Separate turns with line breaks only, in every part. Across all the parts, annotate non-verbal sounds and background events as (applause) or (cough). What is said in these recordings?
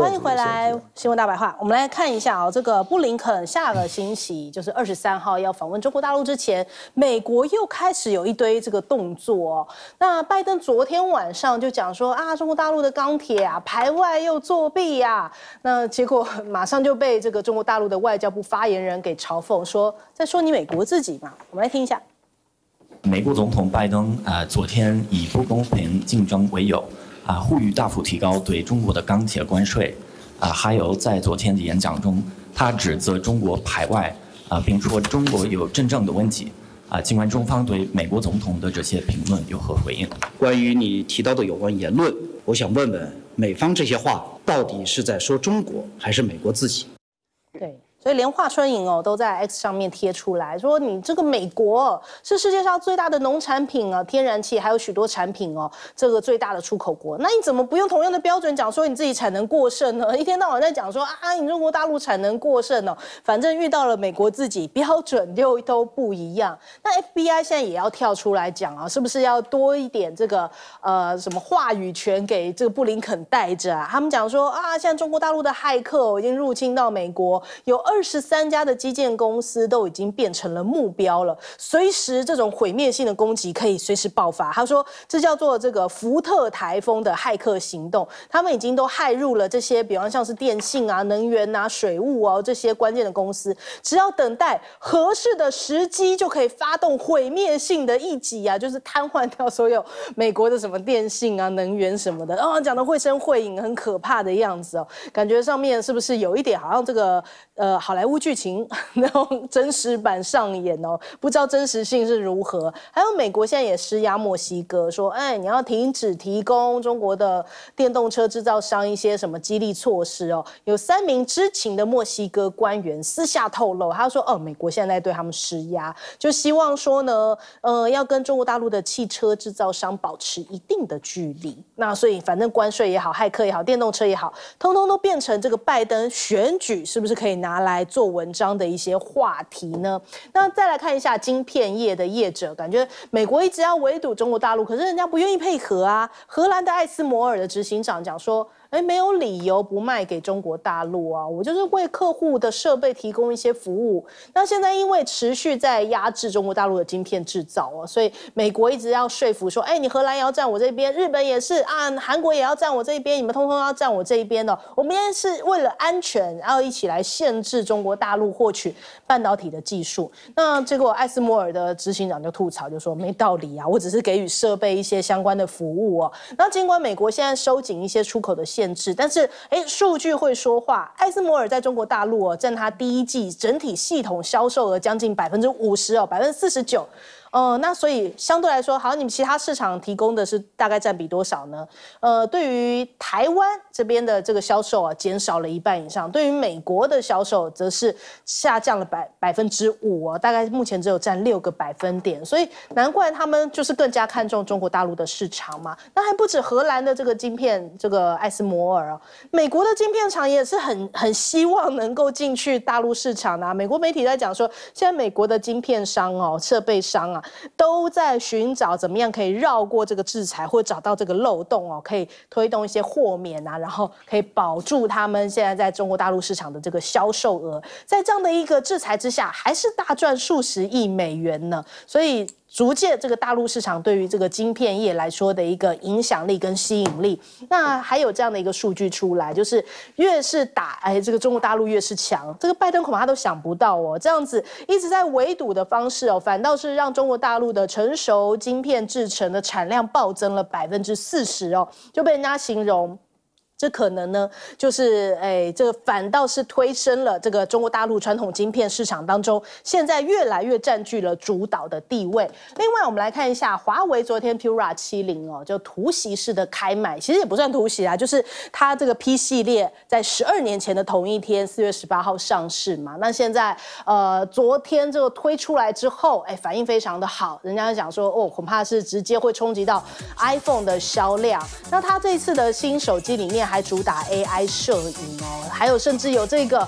欢迎回来，新闻大白话。我们来看一下啊，这个布林肯下个星期就是二十三号要访问中国大陆之前，美国又开始有一堆这个动作。那拜登昨天晚上就讲说啊，中国大陆的钢铁啊排外又作弊呀。那结果马上就被这个中国大陆的外交部发言人给嘲讽说，在说你美国自己嘛。我们来听一下，
美国总统拜登啊，昨天以不公平竞争为由。啊，呼吁大幅提高对中国的钢铁关税，啊，还有在昨天的演讲中，他指责中国排外，啊，并说中国有真正的问题，啊，请问中方对美国总统的这些评论有何回应？关于你提到的有关言论，我想
问问美方这些话到底是在说中国还是美国自己？
对。所以连华春莹哦都在 X 上面贴出来说：“你这个美国是世界上最大的农产品啊，天然气还有许多产品哦，这个最大的出口国，那你怎么不用同样的标准讲说你自己产能过剩呢？一天到晚在讲说啊，你中国大陆产能过剩哦，反正遇到了美国自己标准又都不一样。那 FBI 现在也要跳出来讲啊，是不是要多一点这个呃什么话语权给这个布林肯带着啊？他们讲说啊，现在中国大陆的骇客已经入侵到美国，有二。二十三家的基建公司都已经变成了目标了，随时这种毁灭性的攻击可以随时爆发。他说，这叫做这个福特台风的骇客行动，他们已经都骇入了这些，比方像是电信啊、能源啊、水务啊这些关键的公司，只要等待合适的时机，就可以发动毁灭性的一击啊，就是瘫痪掉所有美国的什么电信啊、能源什么的啊，讲的绘声绘影，很可怕的样子哦，感觉上面是不是有一点好像这个呃？好莱坞剧情 (laughs) 那种真实版上演哦，不知道真实性是如何。还有美国现在也施压墨西哥，说，哎，你要停止提供中国的电动车制造商一些什么激励措施哦。有三名知情的墨西哥官员私下透露，他说，哦，美国现在对他们施压，就希望说呢，呃，要跟中国大陆的汽车制造商保持一定的距离。那所以，反正关税也好，骇客也好，电动车也好，通通都变成这个拜登选举是不是可以拿来？来做文章的一些话题呢？那再来看一下晶片业的业者，感觉美国一直要围堵中国大陆，可是人家不愿意配合啊。荷兰的艾斯摩尔的执行长讲说。哎，没有理由不卖给中国大陆啊！我就是为客户的设备提供一些服务。那现在因为持续在压制中国大陆的晶片制造哦，所以美国一直要说服说，哎，你荷兰也要站我这边，日本也是啊，韩国也要站我这边，你们通通要站我这一边的。我们现在是为了安全，然后一起来限制中国大陆获取半导体的技术。那结果，艾斯摩尔的执行长就吐槽，就说没道理啊！我只是给予设备一些相关的服务哦。那尽管美国现在收紧一些出口的限。但是，哎，数据会说话。艾斯摩尔在中国大陆哦，占它第一季整体系统销售额将近百分之五十哦，百分之四十九。哦，那所以相对来说，好，你们其他市场提供的是大概占比多少呢？呃，对于台湾这边的这个销售啊，减少了一半以上；对于美国的销售，则是下降了百百分之五啊，大概目前只有占六个百分点。所以难怪他们就是更加看重中国大陆的市场嘛。那还不止荷兰的这个晶片，这个艾斯摩尔啊，美国的晶片厂也是很很希望能够进去大陆市场啊。美国媒体在讲说，现在美国的晶片商哦，设备商啊。都在寻找怎么样可以绕过这个制裁，或找到这个漏洞哦，可以推动一些豁免啊，然后可以保住他们现在在中国大陆市场的这个销售额。在这样的一个制裁之下，还是大赚数十亿美元呢，所以。逐渐，这个大陆市场对于这个晶片业来说的一个影响力跟吸引力，那还有这样的一个数据出来，就是越是打哎，这个中国大陆越是强，这个拜登恐怕他都想不到哦，这样子一直在围堵的方式哦，反倒是让中国大陆的成熟晶片制成的产量暴增了百分之四十哦，就被人家形容。这可能呢，就是哎，这个反倒是推升了这个中国大陆传统晶片市场当中，现在越来越占据了主导的地位。另外，我们来看一下华为昨天 Pura 七零哦，就突袭式的开卖，其实也不算突袭啊，就是它这个 P 系列在十二年前的同一天，四月十八号上市嘛。那现在呃，昨天这个推出来之后，哎，反应非常的好，人家讲说哦，恐怕是直接会冲击到 iPhone 的销量。那它这一次的新手机里面。还主打 AI 摄影哦，还有甚至有这个，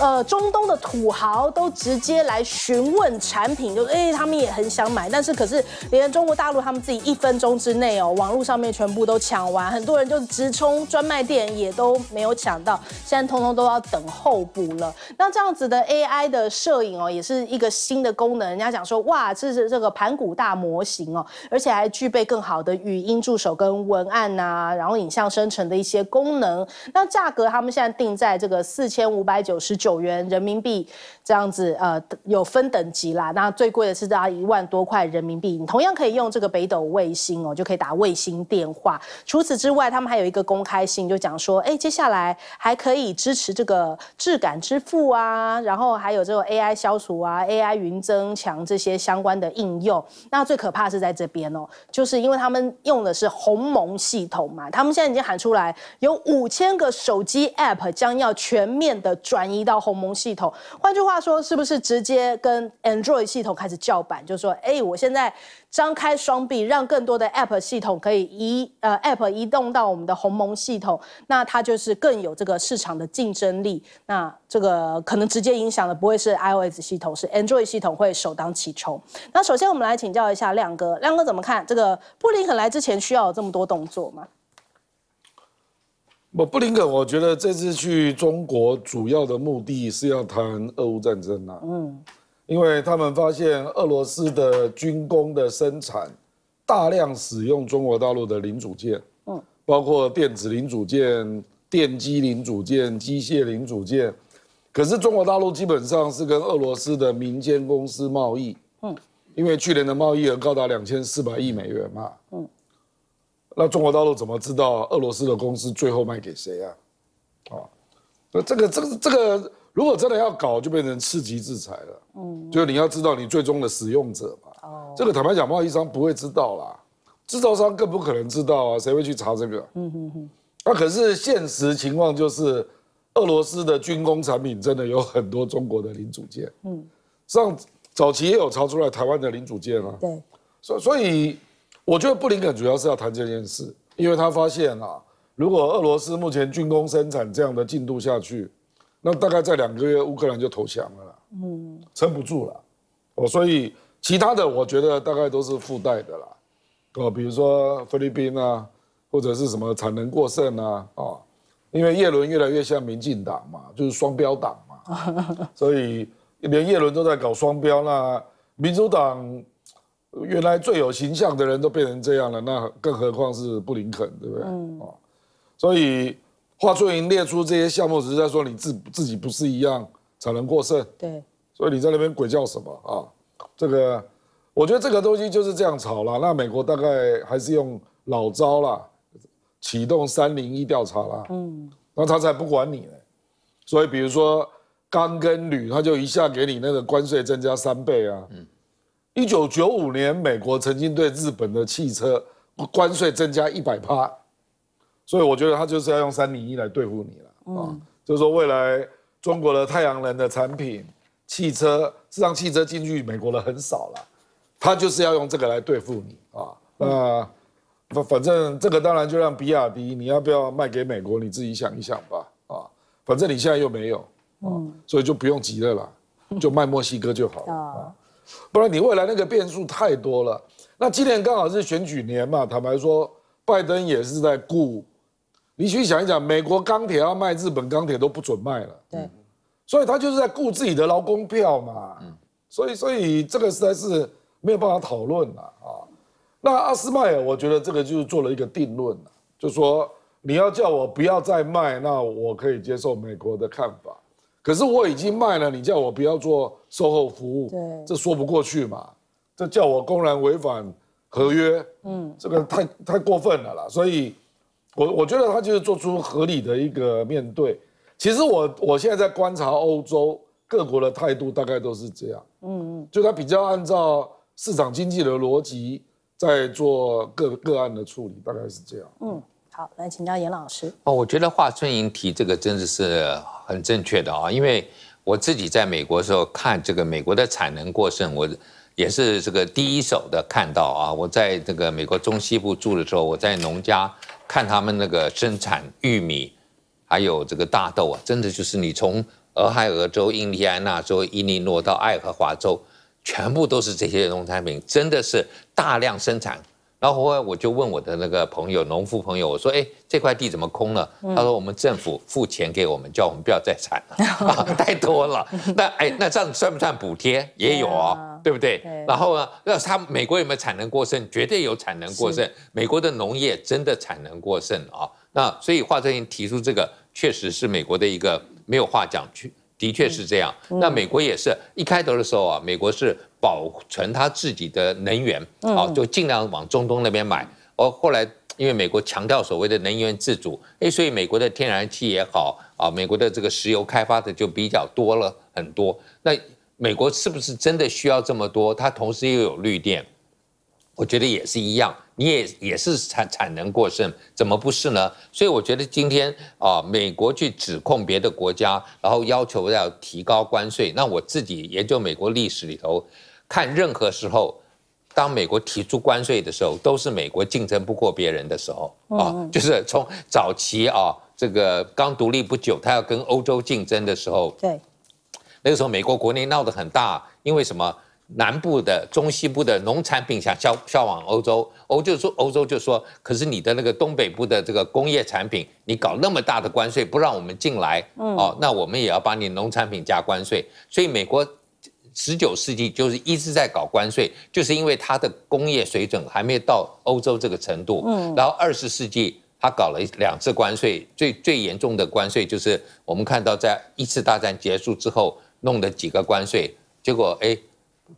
呃，中东的土豪都直接来询问产品，就哎，他们也很想买，但是可是连中国大陆他们自己一分钟之内哦，网络上面全部都抢完，很多人就直冲专卖店也都没有抢到，现在通通都要等候补了。那这样子的 AI 的摄影哦，也是一个新的功能，人家讲说哇，这是这个盘古大模型哦，而且还具备更好的语音助手跟文案啊，然后影像生成的一些。功能，那价格他们现在定在这个四千五百九十九元人民币这样子，呃，有分等级啦。那最贵的是在一万多块人民币。你同样可以用这个北斗卫星哦，就可以打卫星电话。除此之外，他们还有一个公开信，就讲说，哎，接下来还可以支持这个质感支付啊，然后还有这种 AI 消除啊、AI 云增强这些相关的应用。那最可怕是在这边哦，就是因为他们用的是鸿蒙系统嘛，他们现在已经喊出来。有五千个手机 App 将要全面的转移到鸿蒙系统，换句话说，是不是直接跟 Android 系统开始叫板？就是说，哎，我现在张开双臂，让更多的 App 系统可以移呃 App 移动到我们的鸿蒙系统，那它就是更有这个市场的竞争力。那这个可能直接影响的不会是 iOS 系统，是 Android 系统会首当其冲。那首先我们来请教一下亮哥，亮哥怎么看这个布林肯来之前需要有这么多动作吗？
布林肯，我觉得这次去中国主要的目的是要谈俄乌战争啊。嗯，因为他们发现俄罗斯的军工的生产大量使用中国大陆的零组件。嗯，包括电子零组件、电机零组件、机械零组件。可是中国大陆基本上是跟俄罗斯的民间公司贸易。嗯，因为去年的贸易额高达两千四百亿美元嘛。嗯。那中国大陆怎么知道俄罗斯的公司最后卖给谁啊？啊，那这个、这、这个，如果真的要搞，就变成刺激制裁了。嗯，就你要知道你最终的使用者嘛。哦，这个坦白讲，贸易商不会知道啦，制造商更不可能知道啊，谁会去查这个？嗯哼哼。那可是现实情况就是，俄罗斯的军工产品真的有很多中国的零组件。嗯，上早期也有超出来台湾的零组件啊。对。所所以。我觉得布林肯主要是要谈这件事，因为他发现啊，如果俄罗斯目前军工生产这样的进度下去，那大概在两个月乌克兰就投降了啦，嗯，撑不住了，哦，所以其他的我觉得大概都是附带的啦，哦，比如说菲律宾啊，或者是什么产能过剩啊，啊，因为叶伦越来越像民进党嘛，就是双标党嘛，(laughs) 所以连叶伦都在搞双标，那民主党。原来最有形象的人都变成这样了，那更何况是布林肯，对不对？嗯。所以华春莹列出这些项目，只是在说你自自己不是一样产能过剩，对。所以你在那边鬼叫什么啊？这个，我觉得这个东西就是这样吵了。那美国大概还是用老招啦，启动三零一调查啦。嗯。那他才不管你呢。所以比如说钢跟铝，他就一下给你那个关税增加三倍啊。嗯。一九九五年，美国曾经对日本的汽车关税增加一百趴，所以我觉得他就是要用三零一来对付你了啊！就是说，未来中国的太阳能的产品汽车，实际上汽车进去美国的很少了，他就是要用这个来对付你啊！那反反正这个当然就让比亚迪，你要不要卖给美国？你自己想一想吧啊！反正你现在又没有，嗯，所以就不用急了啦，就卖墨西哥就好啊。不然你未来那个变数太多了。那今年刚好是选举年嘛，坦白说，拜登也是在顾。你去想一想，美国钢铁要卖，日本钢铁都不准卖了。
对。所
以他就是在顾自己的劳工票嘛。嗯。所以，所以这个实在是没有办法讨论了啊。那阿斯麦尔，我觉得这个就是做了一个定论了，就说你要叫我不要再卖，那我可以接受美国的看法。可是我已经卖了，你叫我不要做售后服务，对，这说不过去嘛？这叫我公然违反合约，嗯，这个太太过分了啦。所以，我我觉得他就是做出合理的一个面对。其实我我现在在观察欧洲各国的态度，大概都是这样，嗯嗯，就他比较按照市场经济的逻辑在做个个案的处理，大概是这样，
嗯。好，来请教严老师
哦。我觉得华春莹提这个真的是很正确的啊，因为我自己在美国的时候看这个美国的产能过剩，我也是这个第一手的看到啊。我在这个美国中西部住的时候，我在农家看他们那个生产玉米，还有这个大豆啊，真的就是你从俄亥俄州、印第安纳州、伊利诺到爱荷华州，全部都是这些农产品，真的是大量生产。然后后来我就问我的那个朋友农夫朋友，我说：“哎，这块地怎么空了？”他说：“我们政府付钱给我们，叫我们不要再产了，(laughs) 太多了。”那哎，那这样算不算补贴？也有啊，对不对？然后呢，那他美国有没有产能过剩？绝对有产能过剩。美国的农业真的产能过剩啊。那所以华春莹提出这个，确实是美国的一个没有话讲去的确是这样。那美国也是一开头的时候啊，美国是保存他自己的能源，啊，就尽量往中东那边买。而后来，因为美国强调所谓的能源自主，哎，所以美国的天然气也好啊，美国的这个石油开发的就比较多了很多。那美国是不是真的需要这么多？它同时又有绿电。我觉得也是一样，你也也是产产能过剩，怎么不是呢？所以我觉得今天啊，美国去指控别的国家，然后要求要提高关税，那我自己研究美国历史里头，看任何时候，当美国提出关税的时候，都是美国竞争不过别人的时候啊，就是从早期啊，这个刚独立不久，他要跟欧洲竞争的时候，对，那个时候美国国内闹得很大，因为什么？南部的中西部的农产品想销销往欧洲，欧就说欧洲就说，可是你的那个东北部的这个工业产品，你搞那么大的关税不让我们进来，哦，那我们也要把你农产品加关税。所以美国十九世纪就是一直在搞关税，就是因为它的工业水准还没到欧洲这个程度。嗯，然后二十世纪他搞了两次关税，最最严重的关税就是我们看到在一次大战结束之后弄的几个关税，结果哎。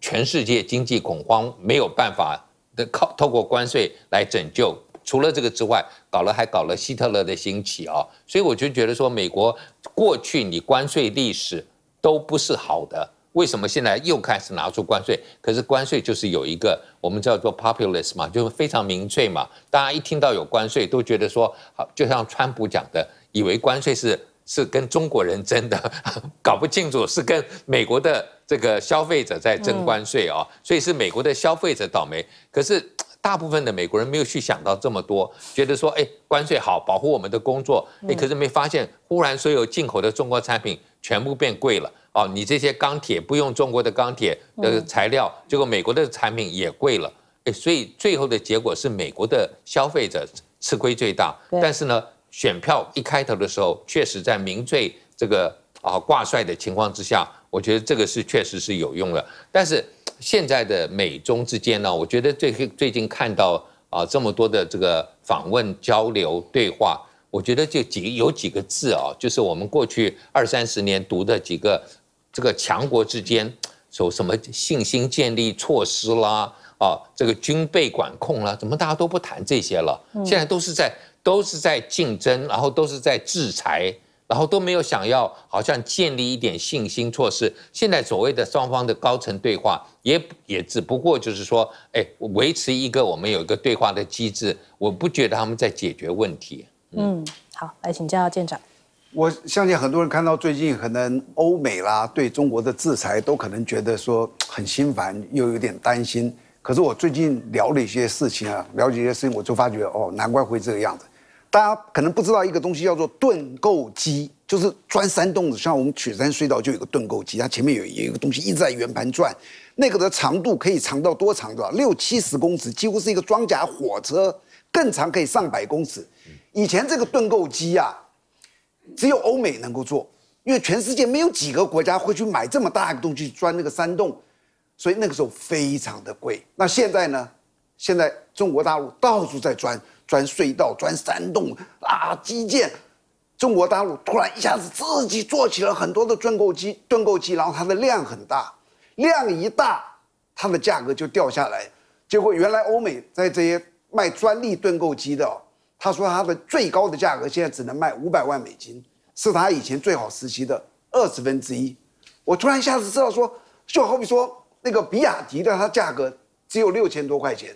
全世界经济恐慌没有办法的靠透过关税来拯救，除了这个之外，搞了还搞了希特勒的兴起啊，所以我就觉得说，美国过去你关税历史都不是好的，为什么现在又开始拿出关税？可是关税就是有一个我们叫做 populist 嘛，就是非常民粹嘛，大家一听到有关税都觉得说，就像川普讲的，以为关税是是跟中国人争的，(laughs) 搞不清楚是跟美国的。这个消费者在征关税啊，所以是美国的消费者倒霉。可是大部分的美国人没有去想到这么多，觉得说，哎，关税好，保护我们的工作。哎，可是没发现，忽然所有进口的中国产品全部变贵了啊！你这些钢铁不用中国的钢铁的材料，结果美国的产品也贵了。哎，所以最后的结果是美国的消费者吃亏最大。但是呢，选票一开头的时候，确实在民罪这个啊挂帅的情况之下。我觉得这个是确实是有用的。但是现在的美中之间呢，我觉得最最近看到啊这么多的这个访问、交流、对话，我觉得就几有几个字啊，就是我们过去二三十年读的几个这个强国之间有什么信心建立措施啦，啊这个军备管控啦，怎么大家都不谈这些了？现在都是在都是在竞争，然后都是在制裁。然后都没有想要好像建立一点信心措施。现在所谓的双方的高层对话，也也只不过就是说，哎，维持一个我们有一个对话的机制。我不觉得他们在解决问题。
嗯，好，来请教舰长。
我相信很多人看到最近可能欧美啦对中国的制裁，都可能觉得说很心烦又有点担心。可是我最近聊了一些事情啊，了解一些事情，我就发觉哦，难怪会这个样子。大家可能不知道一个东西叫做盾构机，就是钻山洞的，像我们雪山隧道就有个盾构机，它前面有有一个东西一直在圆盘转，那个的长度可以长到多长的？六七十公尺，几乎是一个装甲火车更长，可以上百公尺。以前这个盾构机啊，只有欧美能够做，因为全世界没有几个国家会去买这么大一个东西钻那个山洞，所以那个时候非常的贵。那现在呢？现在中国大陆到处在钻。钻隧道、钻山洞啊，基建，中国大陆突然一下子自己做起了很多的盾构机，盾构机，然后它的量很大，量一大，它的价格就掉下来。结果原来欧美在这些卖专利盾构机的，他说他的最高的价格现在只能卖五百万美金，是他以前最好时期的二十分之一。我突然一下子知道说，就好比说那个比亚迪的，它价格只有六千多块钱。